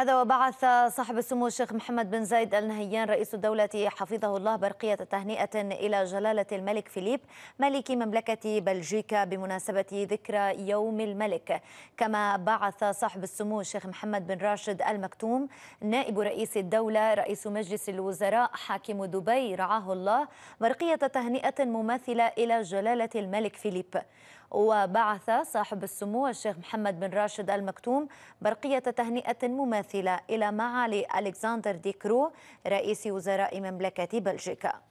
هذا وبعث صاحب السمو الشيخ محمد بن زايد ال نهيان رئيس الدولة حفظه الله برقية تهنئة إلى جلالة الملك فيليب ملك مملكة بلجيكا بمناسبة ذكرى يوم الملك كما بعث صاحب السمو الشيخ محمد بن راشد المكتوم نائب رئيس الدولة رئيس مجلس الوزراء حاكم دبي رعاه الله برقية تهنئة مماثلة إلى جلالة الملك فيليب وبعث صاحب السمو الشيخ محمد بن راشد المكتوم برقية تهنئة مماثلة إلى معالي ألكسندر ديكرو رئيس وزراء مملكة بلجيكا